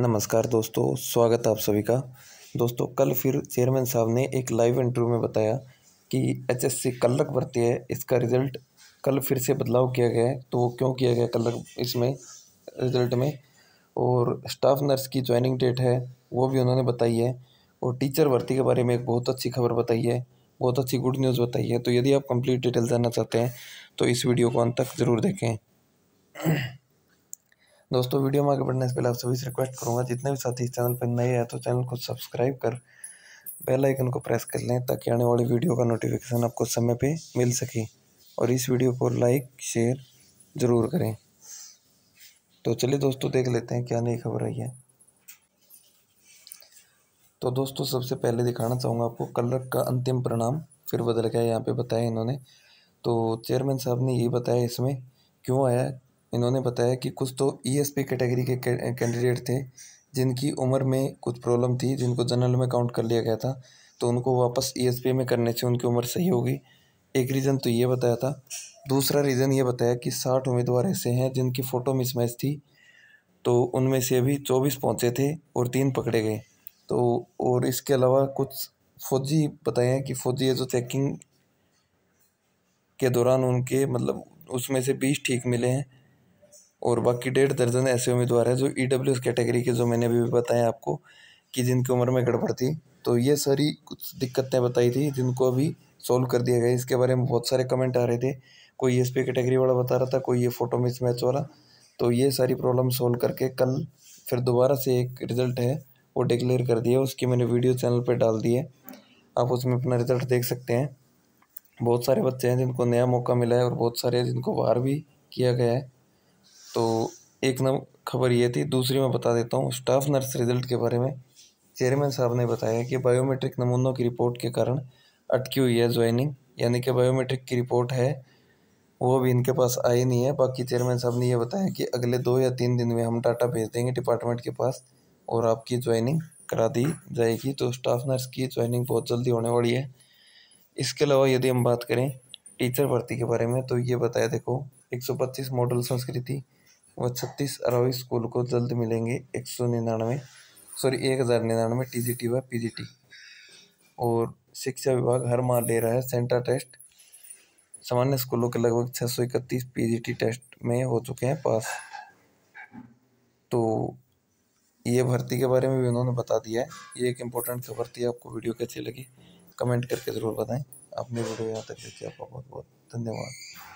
नमस्कार दोस्तों स्वागत है आप सभी का दोस्तों कल फिर चेयरमैन साहब ने एक लाइव इंटरव्यू में बताया कि एचएससी कल तक भर्ती है इसका रिजल्ट कल फिर से बदलाव किया गया है तो वो क्यों किया गया कल तक इसमें रिजल्ट में और स्टाफ नर्स की ज्वाइनिंग डेट है वो भी उन्होंने बताई है और टीचर भर्ती के बारे में एक बहुत अच्छी खबर बताई है बहुत अच्छी गुड न्यूज़ बताई है तो यदि आप कंप्लीट डिटेल जानना चाहते हैं तो इस वीडियो को अंत तक ज़रूर देखें दोस्तों वीडियो में आगे बढ़ने से पहले आप सभी से रिक्वेस्ट करूँगा जितने भी साथी इस चैनल पर नए हैं तो चैनल को सब्सक्राइब कर बेल आइकन को प्रेस कर लें ताकि आने वाली वीडियो का नोटिफिकेशन आपको समय पे मिल सके और इस वीडियो को लाइक शेयर ज़रूर करें तो चलिए दोस्तों देख लेते हैं क्या नई खबर आई है तो दोस्तों सबसे पहले दिखाना चाहूँगा आपको कलर का अंतिम परिणाम फिर बदल गया यहाँ पे बताया इन्होंने तो चेयरमैन साहब ने ये बताया इसमें क्यों आया इन्होंने बताया कि कुछ तो ईएसपी e कैटेगरी के कैंडिडेट थे जिनकी उम्र में कुछ प्रॉब्लम थी जिनको जनरल में काउंट कर लिया गया था तो उनको वापस ई e में करने से उनकी उम्र सही होगी एक रीज़न तो ये बताया था दूसरा रीज़न ये बताया कि साठ उम्मीदवार ऐसे हैं जिनकी फ़ोटो मिसमैच थी तो उनमें से अभी चौबीस पहुँचे थे और तीन पकड़े गए तो और इसके अलावा कुछ फौजी बताए हैं कि फौजी जो चेकिंग के दौरान उनके मतलब उसमें से बीस ठीक मिले हैं और बाकी डेढ़ दर्जन ऐसे उम्मीदवार हैं जो ई डब्ल्यू एस कैटेगरी के जो मैंने अभी भी बताया आपको कि जिनकी उम्र में गड़बड़ थी तो ये सारी कुछ दिक्कतें बताई थी जिनको अभी सॉल्व कर दिया गया इसके बारे में बहुत सारे कमेंट आ रहे थे कोई एस पी कैटेगरी वाला बता रहा था कोई ये फ़ोटो मिस मैच वाला तो ये सारी प्रॉब्लम सॉल्व करके कल फिर दोबारा से एक रिज़ल्ट है वो डिक्लेयर कर दिया उसकी मैंने वीडियो चैनल पर डाल दी है आप उसमें अपना रिज़ल्ट देख सकते हैं बहुत सारे बच्चे हैं जिनको नया मौका मिला है और बहुत सारे जिनको बाहर भी किया गया है तो एक नम खबर ये थी दूसरी मैं बता देता हूँ स्टाफ नर्स रिजल्ट के बारे में चेयरमैन साहब ने बताया कि बायोमेट्रिक नमूनों की रिपोर्ट के कारण अटकी हुई है ज्वाइनिंग यानी कि बायोमेट्रिक की रिपोर्ट है वो भी इनके पास आई नहीं है बाकी चेयरमैन साहब ने यह बताया कि अगले दो या तीन दिन में हम डाटा भेज देंगे डिपार्टमेंट के पास और आपकी ज्वाइनिंग करा दी जाएगी तो स्टाफ नर्स की ज्वाइनिंग बहुत जल्दी होने वाली है इसके अलावा यदि हम बात करें टीचर भर्ती के बारे में तो ये बताया देखो एक मॉडल संस्कृति वह छत्तीस अरवी स्कूल को जल्द मिलेंगे एक सौ निन्यानवे सॉरी एक हज़ार निन्यानवे टी जी टी व पी जी टी और शिक्षा विभाग हर माह ले रहा है सेंटर टेस्ट सामान्य स्कूलों के लगभग छः सौ इकतीस पी जी टी टेस्ट में हो चुके हैं पास तो ये भर्ती के बारे में भी उन्होंने बता दिया है ये एक इम्पोर्टेंट खबर थी आपको वीडियो कैसी लगी कमेंट करके ज़रूर बताएं अपनी वीडियो यहाँ तक देखिए आपका बहुत बहुत धन्यवाद